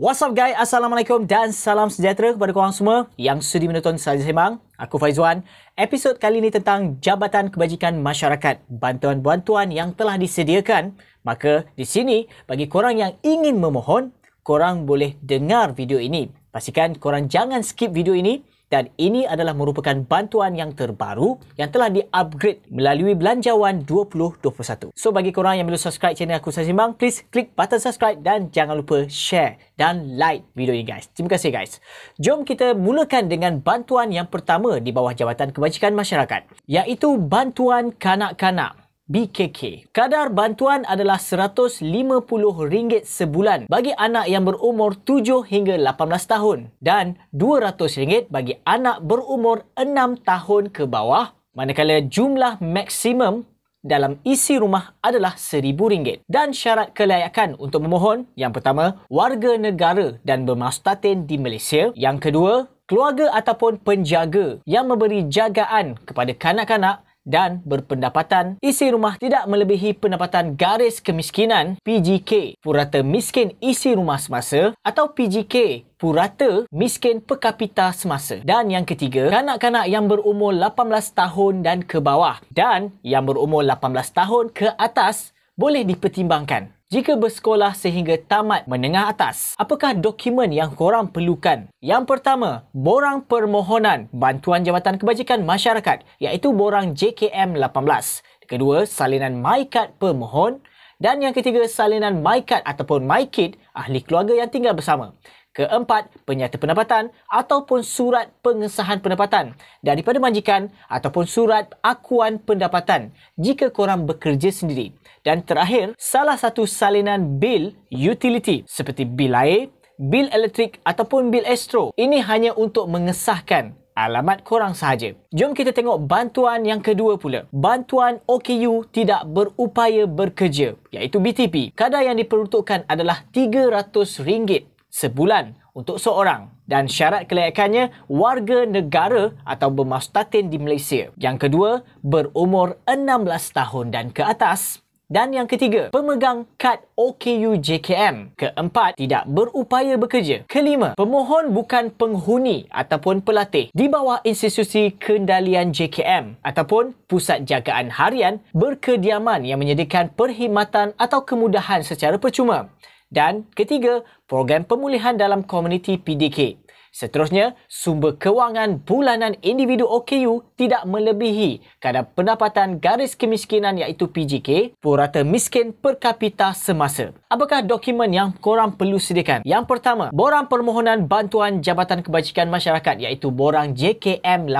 What's up guys, Assalamualaikum dan salam sejahtera kepada korang semua yang sudi menonton Saja semang. Aku Faizwan. Episod kali ini tentang Jabatan Kebajikan Masyarakat, bantuan-bantuan yang telah disediakan. Maka di sini, bagi korang yang ingin memohon, korang boleh dengar video ini. Pastikan korang jangan skip video ini dan ini adalah merupakan bantuan yang terbaru yang telah di-upgrade melalui Belanjawan 2021. So bagi korang yang belum subscribe channel aku Ustaz Simbang, please klik button subscribe dan jangan lupa share dan like video ini guys. Terima kasih guys. Jom kita mulakan dengan bantuan yang pertama di bawah Jabatan Kebajikan Masyarakat iaitu bantuan kanak-kanak. BKK. Kadar bantuan adalah RM150 sebulan bagi anak yang berumur 7 hingga 18 tahun dan RM200 bagi anak berumur 6 tahun ke bawah manakala jumlah maksimum dalam isi rumah adalah RM1,000. Dan syarat kelayakan untuk memohon, yang pertama, warga negara dan bermastatin di Malaysia. Yang kedua, keluarga ataupun penjaga yang memberi jagaan kepada kanak-kanak dan berpendapatan isi rumah tidak melebihi pendapatan garis kemiskinan PGK purata miskin isi rumah semasa atau PGK purata miskin per kapita semasa. Dan yang ketiga, kanak-kanak yang berumur 18 tahun dan ke bawah dan yang berumur 18 tahun ke atas boleh dipertimbangkan jika bersekolah sehingga tamat menengah atas. Apakah dokumen yang korang perlukan? Yang pertama, borang permohonan Bantuan Jabatan Kebajikan Masyarakat iaitu borang JKM 18. Kedua, salinan MyCard pemohon. Dan yang ketiga, salinan MyCard ataupun MyKid ahli keluarga yang tinggal bersama. Keempat, penyata pendapatan ataupun surat pengesahan pendapatan daripada majikan ataupun surat akuan pendapatan jika korang bekerja sendiri. Dan terakhir, salah satu salinan bil utility seperti bil air, bil elektrik ataupun bil astro. Ini hanya untuk mengesahkan alamat korang sahaja. Jom kita tengok bantuan yang kedua pula. Bantuan OKU tidak berupaya bekerja iaitu BTP. Kadar yang diperuntukkan adalah RM300 sebulan untuk seorang dan syarat kelayakannya warga negara atau bermastatin di Malaysia. Yang kedua, berumur 16 tahun dan ke atas. Dan yang ketiga, pemegang kad OKU JKM. Keempat, tidak berupaya bekerja. Kelima, pemohon bukan penghuni ataupun pelatih di bawah institusi kendalian JKM ataupun pusat jagaan harian berkediaman yang menyediakan perkhidmatan atau kemudahan secara percuma dan ketiga, program pemulihan dalam komuniti PDK. Seterusnya, sumber kewangan bulanan individu OKU tidak melebihi kadar pendapatan garis kemiskinan iaitu PGK purata miskin per kapita semasa. Apakah dokumen yang korang perlu sediakan? Yang pertama, borang permohonan bantuan Jabatan Kebajikan Masyarakat iaitu borang JKM18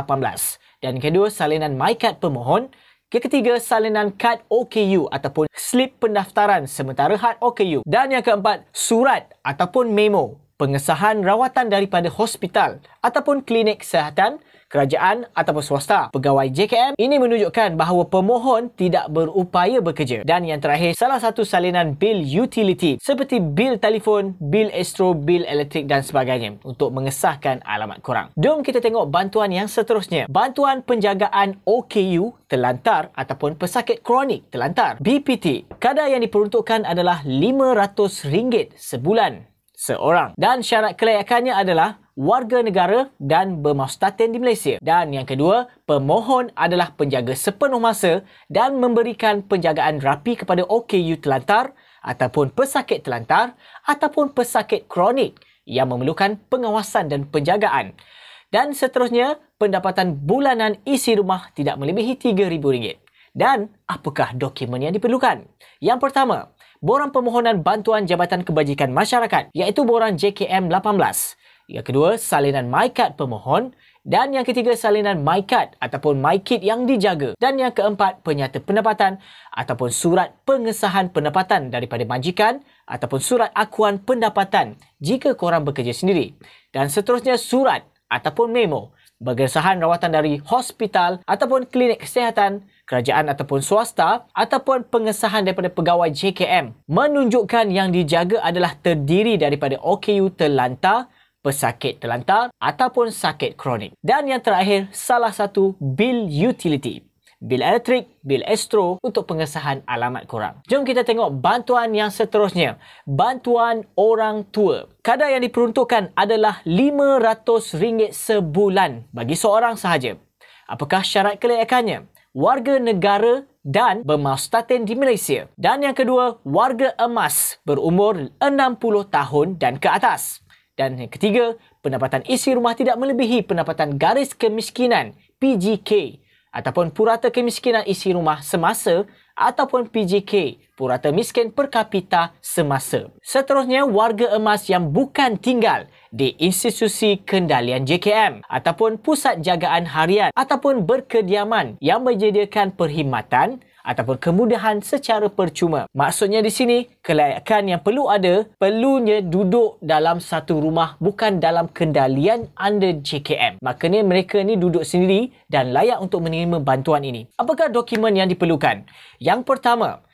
dan kedua salinan MyCard pemohon Ketiga, salinan kad OKU ataupun slip pendaftaran sementara had OKU. Dan yang keempat, surat ataupun memo pengesahan rawatan daripada hospital ataupun klinik kesihatan kerajaan ataupun swasta. Pegawai JKM ini menunjukkan bahawa pemohon tidak berupaya bekerja. Dan yang terakhir, salah satu salinan bil utility seperti bil telefon, bil astro, bil elektrik dan sebagainya untuk mengesahkan alamat korang. Jom kita tengok bantuan yang seterusnya. Bantuan penjagaan OKU terlantar ataupun pesakit kronik terlantar BPT. Kadar yang diperuntukkan adalah RM500 sebulan seorang. Dan syarat kelayakannya adalah warga negara dan bermastatin di Malaysia. Dan yang kedua, pemohon adalah penjaga sepenuh masa dan memberikan penjagaan rapi kepada OKU telantar ataupun pesakit telantar ataupun pesakit kronik yang memerlukan pengawasan dan penjagaan. Dan seterusnya, pendapatan bulanan isi rumah tidak melebihi RM3,000. Dan apakah dokumen yang diperlukan? Yang pertama, borang permohonan bantuan Jabatan Kebajikan Masyarakat iaitu borang JKM 18. Yang kedua, salinan MyCard pemohon dan yang ketiga salinan MyCard ataupun MyKit yang dijaga dan yang keempat penyata pendapatan ataupun surat pengesahan pendapatan daripada majikan ataupun surat akuan pendapatan jika korang bekerja sendiri dan seterusnya surat ataupun memo bergesahan rawatan dari hospital ataupun klinik kesihatan kerajaan ataupun swasta ataupun pengesahan daripada pegawai JKM menunjukkan yang dijaga adalah terdiri daripada OKU terlantar, pesakit terlantar ataupun sakit kronik. Dan yang terakhir, salah satu bil utility bil elektrik, bil Astro untuk pengesahan alamat korang. Jom kita tengok bantuan yang seterusnya. Bantuan orang tua. Kadar yang diperuntukkan adalah RM500 sebulan bagi seorang sahaja. Apakah syarat kelayakannya? Warga negara dan bermastatin di Malaysia. Dan yang kedua, warga emas berumur 60 tahun dan ke atas. Dan yang ketiga, pendapatan isi rumah tidak melebihi pendapatan garis kemiskinan PGK ataupun purata kemiskinan isi rumah semasa ataupun PJK, purata miskin perkapita semasa. Seterusnya, warga emas yang bukan tinggal di institusi kendalian JKM ataupun pusat jagaan harian ataupun berkediaman yang menyediakan perkhidmatan ataupun kemudahan secara percuma. Maksudnya di sini, kelayakan yang perlu ada perlunya duduk dalam satu rumah bukan dalam kendalian under JKM. Makanya mereka ni duduk sendiri dan layak untuk menerima bantuan ini. Apakah dokumen yang diperlukan? Yang pertama,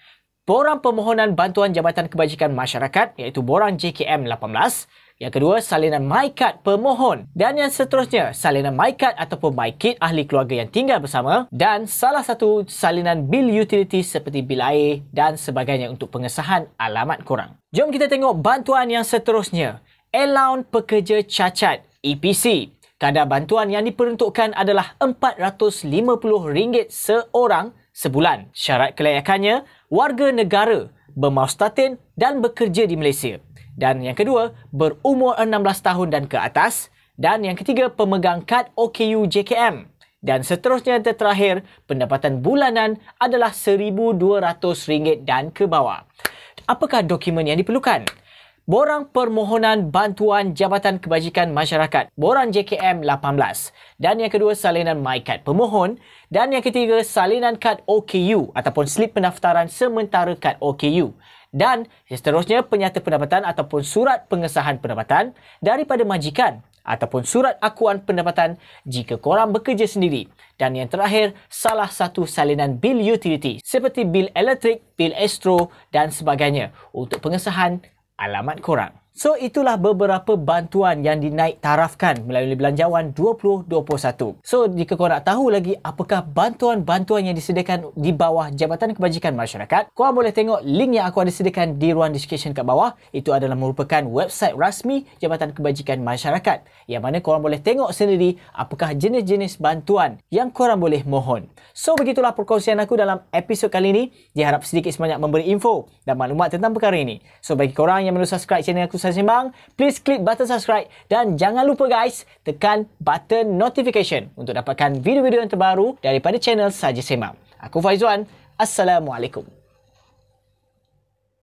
borang pemohonan bantuan Jabatan Kebajikan Masyarakat iaitu borang JKM 18 yang kedua, salinan MyCard pemohon. Dan yang seterusnya, salinan MyCard ataupun MyKit ahli keluarga yang tinggal bersama. Dan salah satu salinan bil utility seperti bil air dan sebagainya untuk pengesahan alamat korang. Jom kita tengok bantuan yang seterusnya. Allowance Pekerja Cacat EPC. Kadar bantuan yang diperuntukkan adalah RM450 seorang sebulan. Syarat kelayakannya, warga negara bermaustatin dan bekerja di Malaysia dan yang kedua berumur 16 tahun dan ke atas dan yang ketiga pemegang kad OKU JKM dan seterusnya terakhir pendapatan bulanan adalah RM1200 dan ke bawah. Apakah dokumen yang diperlukan? Borang Permohonan Bantuan Jabatan Kebajikan Masyarakat, Borang JKM 18. Dan yang kedua, salinan MyCard Pemohon. Dan yang ketiga, salinan kad OKU ataupun slip pendaftaran sementara kad OKU dan seterusnya penyata pendapatan ataupun surat pengesahan pendapatan daripada majikan ataupun surat akuan pendapatan jika korang bekerja sendiri. Dan yang terakhir, salah satu salinan bil utility seperti bil elektrik, bil estro dan sebagainya untuk pengesahan alamat korang. So itulah beberapa bantuan yang dinaik tarafkan melalui Belanjawan 2021. So jika kau nak tahu lagi apakah bantuan-bantuan yang disediakan di bawah Jabatan Kebajikan Masyarakat, kau boleh tengok link yang aku ada sediakan di ruang description kat bawah. Itu adalah merupakan website rasmi Jabatan Kebajikan Masyarakat yang mana kau boleh tengok sendiri apakah jenis-jenis bantuan yang korang boleh mohon. So begitulah perkongsian aku dalam episod kali ini. Diharap sedikit sebanyak memberi info dan maklumat tentang perkara ini. So bagi korang yang belum subscribe channel aku Urusan Sembang, please click button subscribe dan jangan lupa guys, tekan button notification untuk dapatkan video-video yang terbaru daripada channel Saja Sembang. Aku Faizwan, Assalamualaikum.